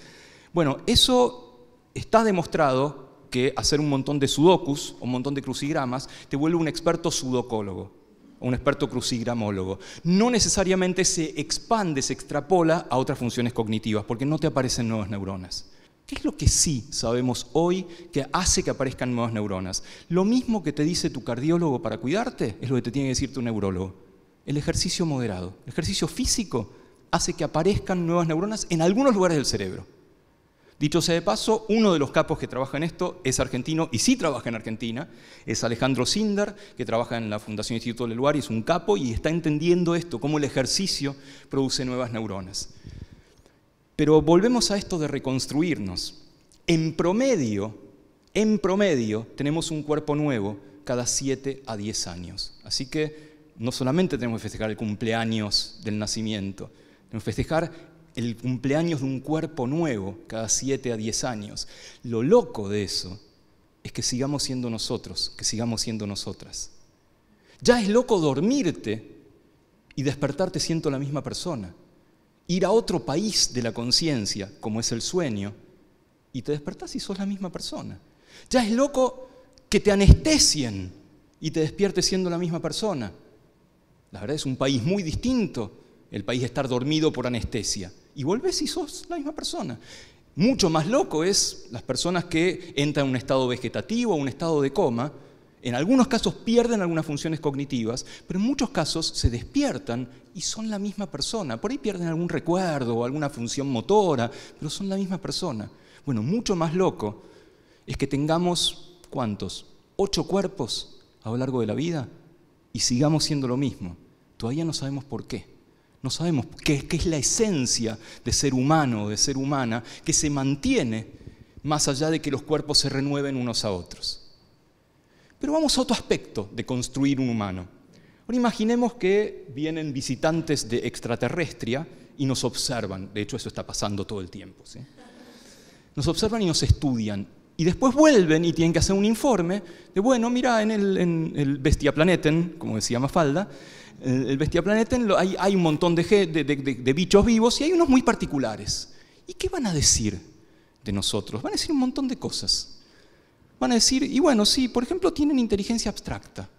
Bueno, eso está demostrado que hacer un montón de sudokus, un montón de crucigramas, te vuelve un experto sudocólogo un experto crucigramólogo, no necesariamente se expande, se extrapola a otras funciones cognitivas, porque no te aparecen nuevas neuronas. ¿Qué es lo que sí sabemos hoy que hace que aparezcan nuevas neuronas? Lo mismo que te dice tu cardiólogo para cuidarte es lo que te tiene que decir tu neurólogo. El ejercicio moderado, el ejercicio físico, hace que aparezcan nuevas neuronas en algunos lugares del cerebro. Dicho sea de paso, uno de los capos que trabaja en esto es argentino y sí trabaja en Argentina, es Alejandro Sinder, que trabaja en la Fundación Instituto del Luar y es un capo y está entendiendo esto, cómo el ejercicio produce nuevas neuronas. Pero volvemos a esto de reconstruirnos. En promedio, en promedio, tenemos un cuerpo nuevo cada 7 a 10 años. Así que no solamente tenemos que festejar el cumpleaños del nacimiento, tenemos que festejar el cumpleaños de un cuerpo nuevo cada 7 a 10 años. Lo loco de eso es que sigamos siendo nosotros, que sigamos siendo nosotras. Ya es loco dormirte y despertarte siendo la misma persona. Ir a otro país de la conciencia, como es el sueño, y te despertás y sos la misma persona. Ya es loco que te anestesien y te despiertes siendo la misma persona. La verdad es un país muy distinto el país de estar dormido por anestesia y volvés y sos la misma persona. Mucho más loco es las personas que entran en un estado vegetativo, un estado de coma. En algunos casos pierden algunas funciones cognitivas, pero en muchos casos se despiertan y son la misma persona. Por ahí pierden algún recuerdo o alguna función motora, pero son la misma persona. Bueno, mucho más loco es que tengamos, ¿cuántos? ¿Ocho cuerpos a lo largo de la vida? Y sigamos siendo lo mismo. Todavía no sabemos por qué. No sabemos qué, es la esencia de ser humano, de ser humana, que se mantiene más allá de que los cuerpos se renueven unos a otros. Pero vamos a otro aspecto de construir un humano. Ahora imaginemos que vienen visitantes de extraterrestria y nos observan. De hecho, eso está pasando todo el tiempo. Nos observan y nos estudian. Y después vuelven y tienen que hacer un informe de, bueno, mira, en el, en el Bestia Planeten, como decía Mafalda, el, en hay, un montón de, bichos vivos y hay unos muy particulares. ¿Y qué van a decir de nosotros? Van a decir un montón de cosas. Van a decir, y bueno, sí, por ejemplo, tienen inteligencia abstracta.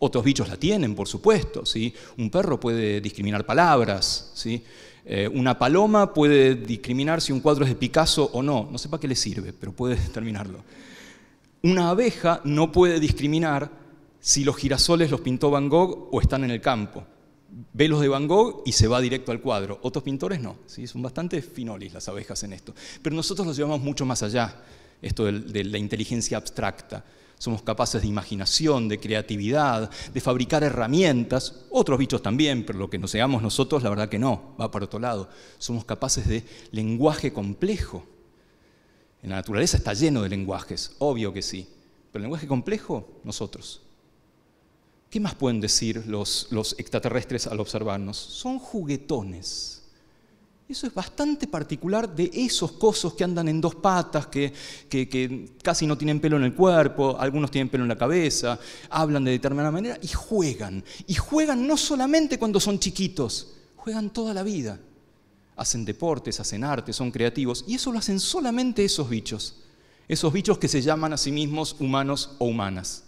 Otros bichos la tienen, por supuesto. ¿sí? Un perro puede discriminar palabras. ¿sí? Eh, una paloma puede discriminar si un cuadro es de Picasso o no. No sé para qué le sirve, pero puede determinarlo. Una abeja no puede discriminar si los girasoles los pintó Van Gogh o están en el campo. Ve los de Van Gogh y se va directo al cuadro. Otros pintores no, son bastante finolis las abejas en esto. Pero nosotros nos llevamos mucho más allá, esto de la inteligencia abstracta. Somos capaces de imaginación, de creatividad, de fabricar herramientas, otros bichos también, pero lo que no seamos nosotros, la verdad que no, va para otro lado. Somos capaces de lenguaje complejo. En la naturaleza está lleno de lenguajes, obvio que sí, pero el lenguaje complejo, nosotros. ¿Qué más pueden decir los, extraterrestres al observarnos? Son juguetones. Eso es bastante particular de esos cosos que andan en dos patas, que, que, casi no tienen pelo en el cuerpo, algunos tienen pelo en la cabeza, hablan de determinada manera y juegan. Y juegan no solamente cuando son chiquitos, juegan toda la vida. Hacen deportes, hacen arte, son creativos. Y eso lo hacen solamente esos bichos. Esos bichos que se llaman a sí mismos humanos o humanas.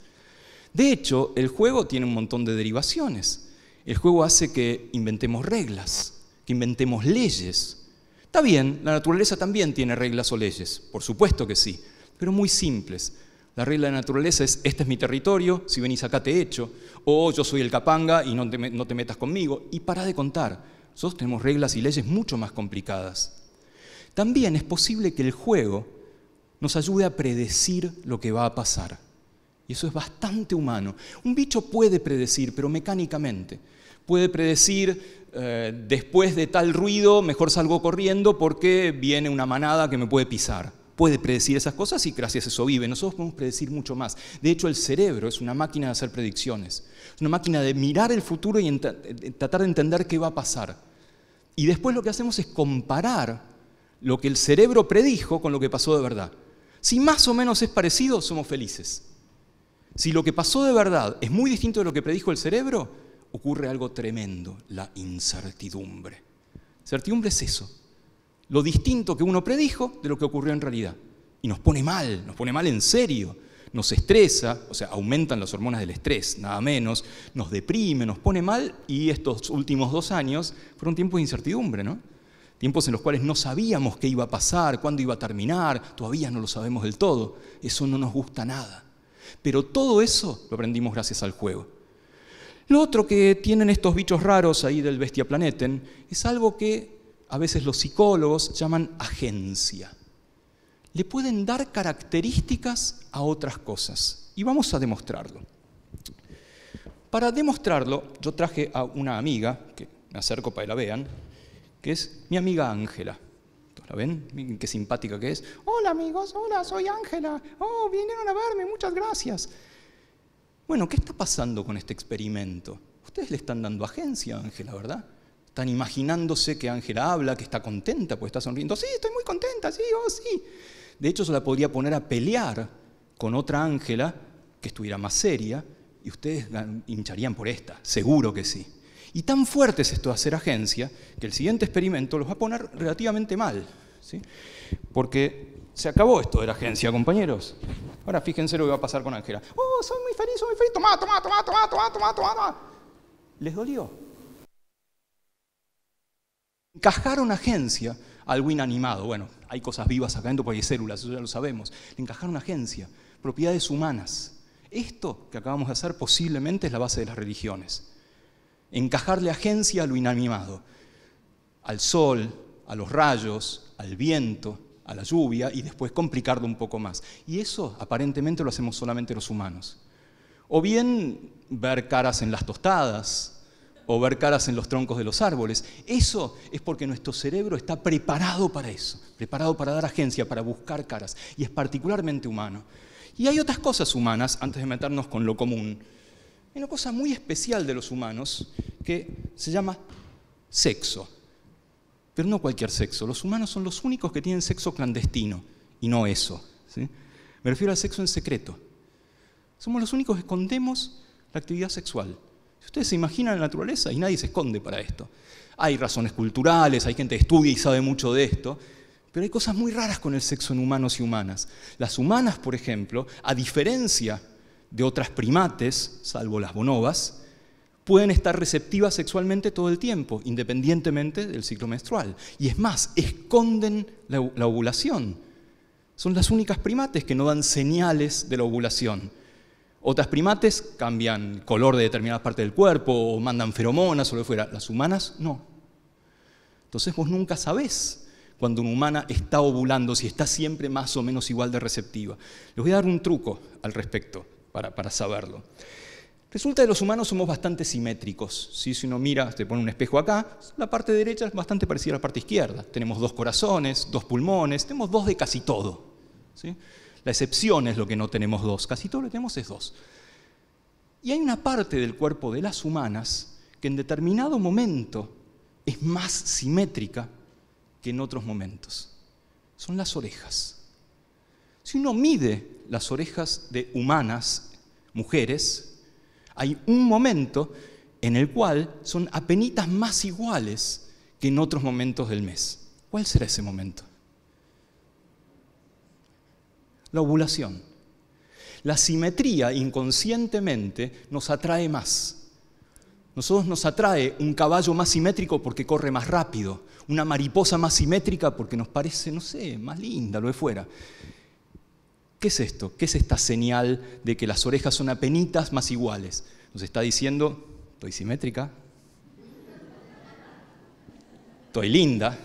De hecho, el juego tiene un montón de derivaciones. El juego hace que inventemos reglas, que inventemos leyes. Está bien, la naturaleza también tiene reglas o leyes, por supuesto que sí, pero muy simples. La regla de la naturaleza es, este es mi territorio, si venís acá te echo, o yo soy el capanga y no te, no te metas conmigo, y para de contar. Nosotros tenemos reglas y leyes mucho más complicadas. También es posible que el juego nos ayude a predecir lo que va a pasar. Y eso es bastante humano. Un bicho puede predecir, pero mecánicamente. Puede predecir, eh, después de tal ruido, mejor salgo corriendo porque viene una manada que me puede pisar. Puede predecir esas cosas y gracias a eso vive. Nosotros podemos predecir mucho más. De hecho, el cerebro es una máquina de hacer predicciones. Es una máquina de mirar el futuro y eh, tratar de entender qué va a pasar. Y después lo que hacemos es comparar lo que el cerebro predijo con lo que pasó de verdad. Si más o menos es parecido, somos felices. Si lo que pasó de verdad es muy distinto de lo que predijo el cerebro, ocurre algo tremendo, la incertidumbre. incertidumbre es eso, lo distinto que uno predijo de lo que ocurrió en realidad. Y nos pone mal, nos pone mal en serio, nos estresa, o sea, aumentan las hormonas del estrés, nada menos, nos deprime, nos pone mal y estos últimos dos años fueron tiempos de incertidumbre, ¿no? Tiempos en los cuales no sabíamos qué iba a pasar, cuándo iba a terminar, todavía no lo sabemos del todo. Eso no nos gusta nada. Pero todo eso lo aprendimos gracias al juego. Lo otro que tienen estos bichos raros ahí del Bestia Planeten es algo que a veces los psicólogos llaman agencia. Le pueden dar características a otras cosas y vamos a demostrarlo. Para demostrarlo, yo traje a una amiga, que me acerco para que la vean, que es mi amiga Ángela. ¿La ven? qué simpática que es. Hola amigos, hola, soy Ángela. Oh, vinieron a verme, muchas gracias. Bueno, ¿qué está pasando con este experimento? Ustedes le están dando agencia a Ángela, ¿verdad? Están imaginándose que Ángela habla, que está contenta, pues está sonriendo. Sí, estoy muy contenta, sí, oh, sí. De hecho, se la podría poner a pelear con otra Ángela que estuviera más seria y ustedes hincharían por esta, seguro que sí. Y tan fuerte es esto de hacer agencia que el siguiente experimento los va a poner relativamente mal. ¿sí? Porque se acabó esto de la agencia, compañeros. Ahora fíjense lo que va a pasar con Ángela. Oh, soy muy feliz, soy muy feliz. toma, toma, toma, toma, toma, toma! Les dolió. Encajaron agencia algo inanimado. Bueno, hay cosas vivas acá dentro porque hay células, eso ya lo sabemos. Le encajaron agencia, propiedades humanas. Esto que acabamos de hacer posiblemente es la base de las religiones encajarle agencia a lo inanimado, al sol, a los rayos, al viento, a la lluvia y después complicarlo un poco más. Y eso aparentemente lo hacemos solamente los humanos. O bien ver caras en las tostadas o ver caras en los troncos de los árboles. Eso es porque nuestro cerebro está preparado para eso, preparado para dar agencia, para buscar caras. Y es particularmente humano. Y hay otras cosas humanas, antes de meternos con lo común, hay una cosa muy especial de los humanos que se llama sexo. Pero no cualquier sexo. Los humanos son los únicos que tienen sexo clandestino y no eso. Me refiero al sexo en secreto. Somos los únicos que escondemos la actividad sexual. Si ustedes se imaginan la naturaleza y nadie se esconde para esto. Hay razones culturales, hay gente que estudia y sabe mucho de esto, pero hay cosas muy raras con el sexo en humanos y humanas. Las humanas, por ejemplo, a diferencia de otras primates, salvo las bonobas, pueden estar receptivas sexualmente todo el tiempo, independientemente del ciclo menstrual. Y es más, esconden la, ovulación. Son las únicas primates que no dan señales de la ovulación. Otras primates cambian color de determinadas partes del cuerpo o mandan feromonas o lo que fuera. Las humanas no. Entonces vos nunca sabés cuando una humana está ovulando, si está siempre más o menos igual de receptiva. Les voy a dar un truco al respecto para, saberlo. Resulta que los humanos somos bastante simétricos. Si uno mira, te pone un espejo acá, la parte derecha es bastante parecida a la parte izquierda. Tenemos dos corazones, dos pulmones, tenemos dos de casi todo. La excepción es lo que no tenemos dos, casi todo lo que tenemos es dos. Y hay una parte del cuerpo de las humanas que en determinado momento es más simétrica que en otros momentos. Son las orejas. Si uno mide las orejas de humanas mujeres, hay un momento en el cual son apenitas más iguales que en otros momentos del mes. ¿Cuál será ese momento? La ovulación. La simetría inconscientemente nos atrae más. Nosotros nos atrae un caballo más simétrico porque corre más rápido, una mariposa más simétrica porque nos parece, no sé, más linda, lo de fuera. ¿Qué es esto? ¿Qué es esta señal de que las orejas son apenitas más iguales? Nos está diciendo, estoy simétrica, estoy linda,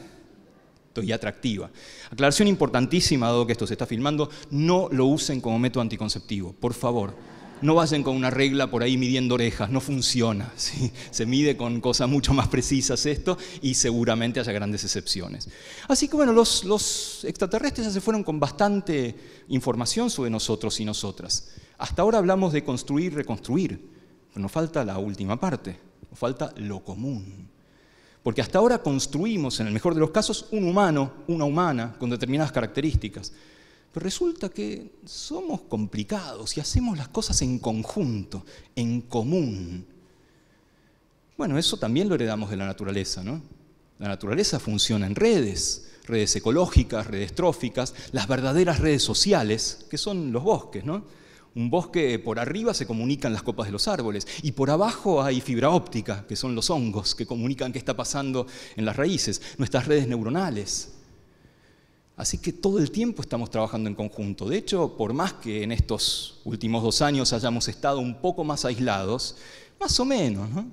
estoy atractiva. Aclaración importantísima, dado que esto se está filmando, no lo usen como método anticonceptivo, por favor no vayan con una regla por ahí midiendo orejas, no funciona. Se mide con cosas mucho más precisas esto y seguramente haya grandes excepciones. Así que bueno, los, extraterrestres ya se fueron con bastante información sobre nosotros y nosotras. Hasta ahora hablamos de construir, reconstruir, pero nos falta la última parte, nos falta lo común. Porque hasta ahora construimos, en el mejor de los casos, un humano, una humana, con determinadas características. Pero resulta que somos complicados y hacemos las cosas en conjunto, en común. Bueno, eso también lo heredamos de la naturaleza, ¿no? La naturaleza funciona en redes, redes ecológicas, redes tróficas, las verdaderas redes sociales, que son los bosques, ¿no? Un bosque por arriba se comunican las copas de los árboles y por abajo hay fibra óptica, que son los hongos que comunican qué está pasando en las raíces, nuestras redes neuronales, Así que todo el tiempo estamos trabajando en conjunto. De hecho, por más que en estos últimos dos años hayamos estado un poco más aislados, más o menos, ¿no?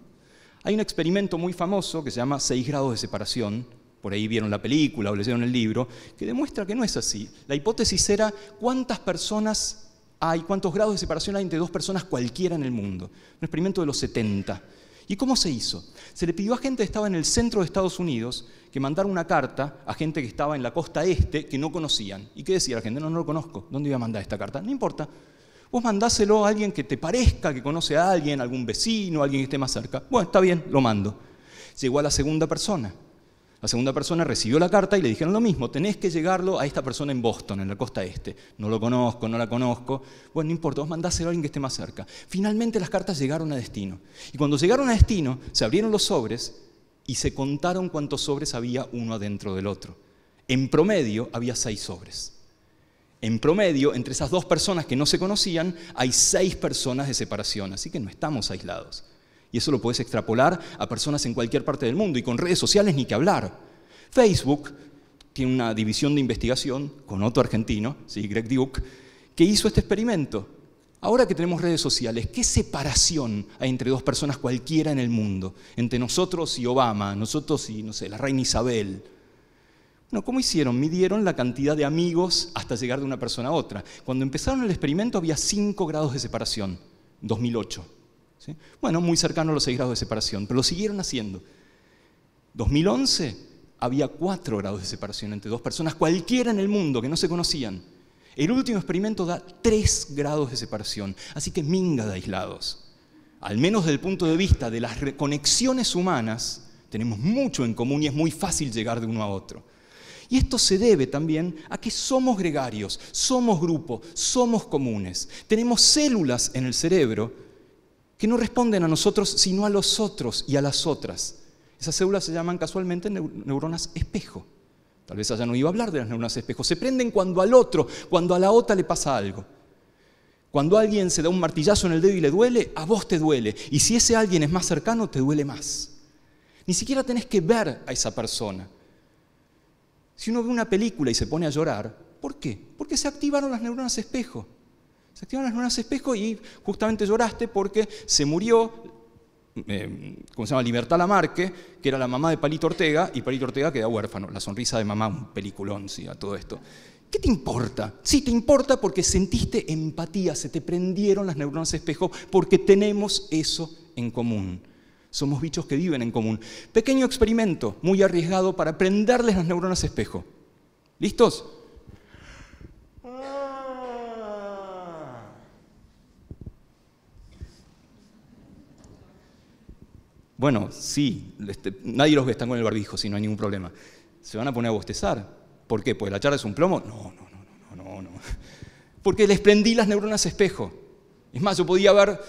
Hay un experimento muy famoso que se llama 6 grados de separación, por ahí vieron la película o leyeron el libro, que demuestra que no es así. La hipótesis era cuántas personas hay, cuántos grados de separación hay entre dos personas cualquiera en el mundo. Un experimento de los 70 ¿Y cómo se hizo? Se le pidió a gente que estaba en el centro de Estados Unidos que mandara una carta a gente que estaba en la costa este que no conocían. ¿Y qué decía la gente? No, no lo conozco. ¿Dónde iba a mandar esta carta? No importa. Vos mandáselo a alguien que te parezca que conoce a alguien, algún vecino, alguien que esté más cerca. Bueno, está bien, lo mando. Llegó a la segunda persona la segunda persona recibió la carta y le dijeron lo mismo, tenés que llegarlo a esta persona en Boston, en la costa este. No lo conozco, no la conozco. Bueno, no importa, vos mandáselo a alguien que esté más cerca. Finalmente las cartas llegaron a destino. Y cuando llegaron a destino, se abrieron los sobres y se contaron cuántos sobres había uno adentro del otro. En promedio había seis sobres. En promedio, entre esas dos personas que no se conocían, hay seis personas de separación, así que no estamos aislados. Y eso lo puedes extrapolar a personas en cualquier parte del mundo y con redes sociales ni que hablar. Facebook tiene una división de investigación con otro argentino, ¿sí? Greg Duke, que hizo este experimento. Ahora que tenemos redes sociales, ¿qué separación hay entre dos personas cualquiera en el mundo? Entre nosotros y Obama, nosotros y, no sé, la reina Isabel. Bueno, ¿cómo hicieron? Midieron la cantidad de amigos hasta llegar de una persona a otra. Cuando empezaron el experimento había 5 grados de separación, 2008. Bueno, muy cercano a los seis grados de separación, pero lo siguieron haciendo. 2011 había cuatro grados de separación entre dos personas, cualquiera en el mundo que no se conocían. El último experimento da tres grados de separación, así que minga de aislados. Al menos desde el punto de vista de las conexiones humanas, tenemos mucho en común y es muy fácil llegar de uno a otro. Y esto se debe también a que somos gregarios, somos grupo, somos comunes. Tenemos células en el cerebro que no responden a nosotros, sino a los otros y a las otras. Esas células se llaman casualmente neuronas espejo. Tal vez allá no iba a hablar de las neuronas espejo. Se prenden cuando al otro, cuando a la otra le pasa algo. Cuando alguien se da un martillazo en el dedo y le duele, a vos te duele. Y si ese alguien es más cercano, te duele más. Ni siquiera tenés que ver a esa persona. Si uno ve una película y se pone a llorar, ¿por qué? Porque se activaron las neuronas espejo. Se activaron las neuronas espejo y justamente lloraste porque se murió, eh, como se llama? Libertad Lamarque, que era la mamá de Palito Ortega, y Palito Ortega queda huérfano. La sonrisa de mamá, un peliculón, sí, a todo esto. ¿Qué te importa? Sí, te importa porque sentiste empatía, se te prendieron las neuronas espejo porque tenemos eso en común. Somos bichos que viven en común. Pequeño experimento, muy arriesgado para prenderles las neuronas espejo. ¿Listos? Bueno, sí, este, nadie los ve, están con el barbijo, si no hay ningún problema. Se van a poner a bostezar. ¿Por qué? ¿Pues la charla es un plomo? No, no, no, no, no, no. Porque les prendí las neuronas espejo. Es más, yo podía haber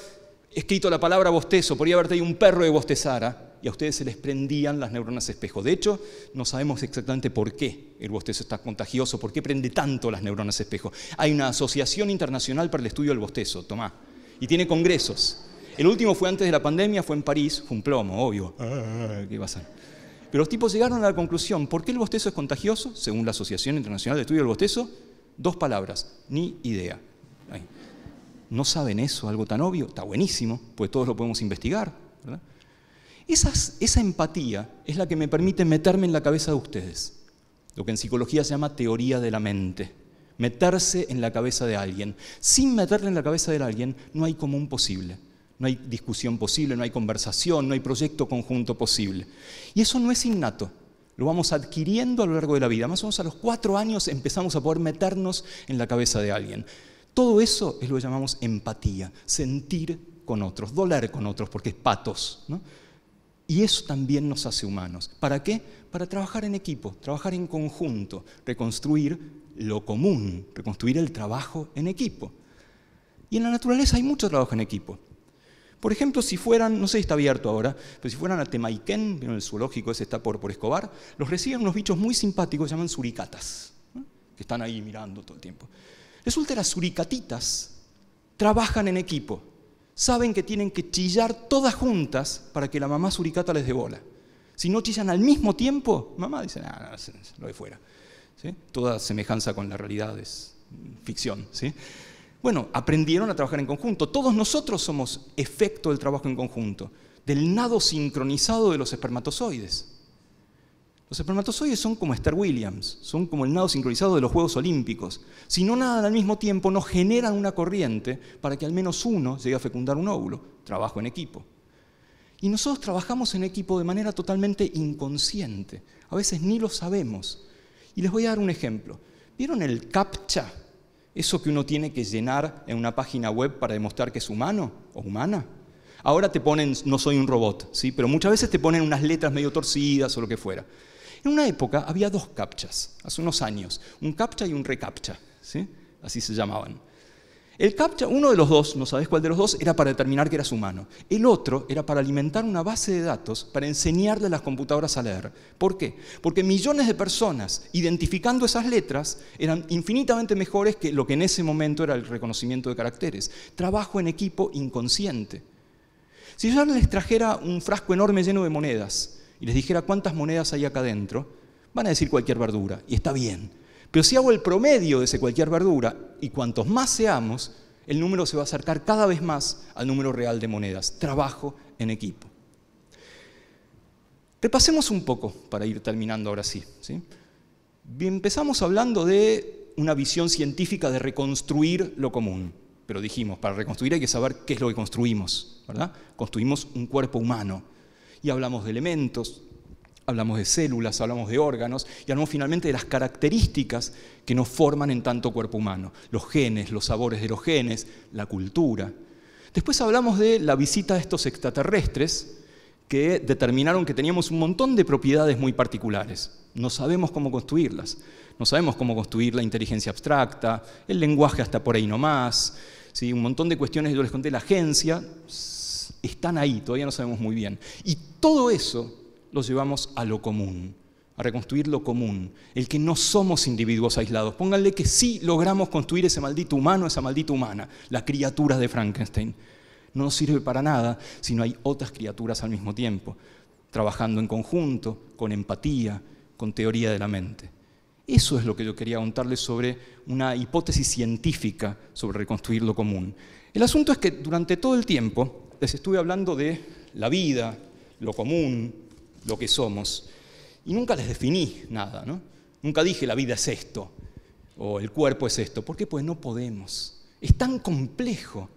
escrito la palabra bostezo, podía haber ahí un perro de bostezara ¿ah? y a ustedes se les prendían las neuronas espejo. De hecho, no sabemos exactamente por qué el bostezo está contagioso, por qué prende tanto las neuronas espejo. Hay una asociación internacional para el estudio del bostezo, Tomá, y tiene congresos. El último fue antes de la pandemia, fue en París, fue un plomo, obvio. Ah, ah, ah. ¿Qué Pero los tipos llegaron a la conclusión, ¿por qué el bostezo es contagioso? Según la Asociación Internacional de Estudio del Bostezo, dos palabras, ni idea. ¿No saben eso, algo tan obvio? Está buenísimo, pues todos lo podemos investigar. esa empatía es la que me permite meterme en la cabeza de ustedes, lo que en psicología se llama teoría de la mente, meterse en la cabeza de alguien. Sin meterle en la cabeza de alguien no hay común posible no hay discusión posible, no hay conversación, no hay proyecto conjunto posible. Y eso no es innato, lo vamos adquiriendo a lo largo de la vida. Más o menos a los cuatro años empezamos a poder meternos en la cabeza de alguien. Todo eso es lo que llamamos empatía, sentir con otros, doler con otros, porque es patos. Y eso también nos hace humanos. ¿Para qué? Para trabajar en equipo, trabajar en conjunto, reconstruir lo común, reconstruir el trabajo en equipo. Y en la naturaleza hay mucho trabajo en equipo. Por ejemplo, si fueran, no sé si está abierto ahora, pero si fueran a Temaiken, el zoológico ese está por, Escobar, los reciben unos bichos muy simpáticos se llaman suricatas, que están ahí mirando todo el tiempo. Resulta que las suricatitas trabajan en equipo, saben que tienen que chillar todas juntas para que la mamá suricata les dé bola. Si no chillan al mismo tiempo, mamá dice, ah, no, lo de fuera. Toda semejanza con la realidad es mm, ficción. ¿sí? Bueno, aprendieron a trabajar en conjunto. Todos nosotros somos efecto del trabajo en conjunto, del nado sincronizado de los espermatozoides. Los espermatozoides son como Esther Williams, son como el nado sincronizado de los Juegos Olímpicos. Si no nadan al mismo tiempo, nos generan una corriente para que al menos uno llegue a fecundar un óvulo. Trabajo en equipo. Y nosotros trabajamos en equipo de manera totalmente inconsciente. A veces ni lo sabemos. Y les voy a dar un ejemplo. ¿Vieron el CAPTCHA? Eso que uno tiene que llenar en una página web para demostrar que es humano o humana. Ahora te ponen, no soy un robot, ¿sí? pero muchas veces te ponen unas letras medio torcidas o lo que fuera. En una época había dos captchas, hace unos años, un captcha y un recaptcha, así se llamaban. El captcha, uno de los dos, no sabes cuál de los dos, era para determinar que eras humano. El otro era para alimentar una base de datos para enseñarle a las computadoras a leer. ¿Por qué? Porque millones de personas identificando esas letras eran infinitamente mejores que lo que en ese momento era el reconocimiento de caracteres. Trabajo en equipo inconsciente. Si yo les trajera un frasco enorme lleno de monedas y les dijera cuántas monedas hay acá adentro, van a decir cualquier verdura, y está bien, pero si hago el promedio de ese cualquier verdura, y cuantos más seamos, el número se va a acercar cada vez más al número real de monedas. Trabajo en equipo. Repasemos un poco para ir terminando ahora sí. Empezamos hablando de una visión científica de reconstruir lo común, pero dijimos, para reconstruir hay que saber qué es lo que construimos, ¿verdad? Construimos un cuerpo humano y hablamos de elementos, hablamos de células, hablamos de órganos y hablamos finalmente de las características que nos forman en tanto cuerpo humano, los genes, los sabores de los genes, la cultura. Después hablamos de la visita de estos extraterrestres que determinaron que teníamos un montón de propiedades muy particulares. No sabemos cómo construirlas. No sabemos cómo construir la inteligencia abstracta, el lenguaje hasta por ahí nomás, ¿sí? un montón de cuestiones, yo les conté, la agencia, están ahí, todavía no sabemos muy bien. Y todo eso los llevamos a lo común, a reconstruir lo común, el que no somos individuos aislados. Pónganle que sí logramos construir ese maldito humano, esa maldita humana, las criaturas de Frankenstein. No nos sirve para nada si no hay otras criaturas al mismo tiempo, trabajando en conjunto, con empatía, con teoría de la mente. Eso es lo que yo quería contarles sobre una hipótesis científica sobre reconstruir lo común. El asunto es que durante todo el tiempo les estuve hablando de la vida, lo común, lo que somos. Y nunca les definí nada, ¿no? Nunca dije la vida es esto o el cuerpo es esto. ¿Por qué? Pues no podemos. Es tan complejo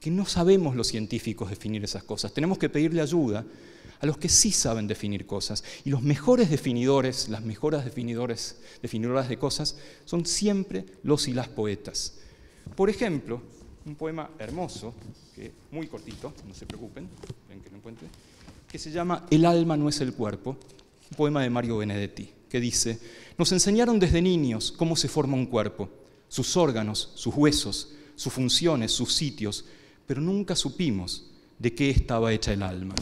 que no sabemos los científicos definir esas cosas. Tenemos que pedirle ayuda a los que sí saben definir cosas. Y los mejores definidores, las mejores definidoras de cosas, son siempre los y las poetas. Por ejemplo, un poema hermoso, que muy cortito, no se preocupen, ven que lo encuentre que se llama El alma no es el cuerpo, un poema de Mario Benedetti, que dice, nos enseñaron desde niños cómo se forma un cuerpo, sus órganos, sus huesos, sus funciones, sus sitios, pero nunca supimos de qué estaba hecha el alma.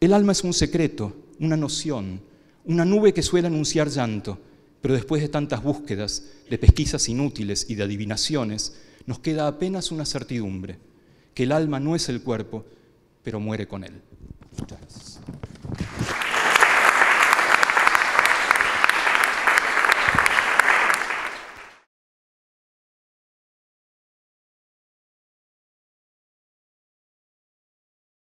El alma es un secreto, una noción, una nube que suele anunciar llanto, pero después de tantas búsquedas, de pesquisas inútiles y de adivinaciones, nos queda apenas una certidumbre que el alma no es el cuerpo, pero muere con él. Muchas gracias.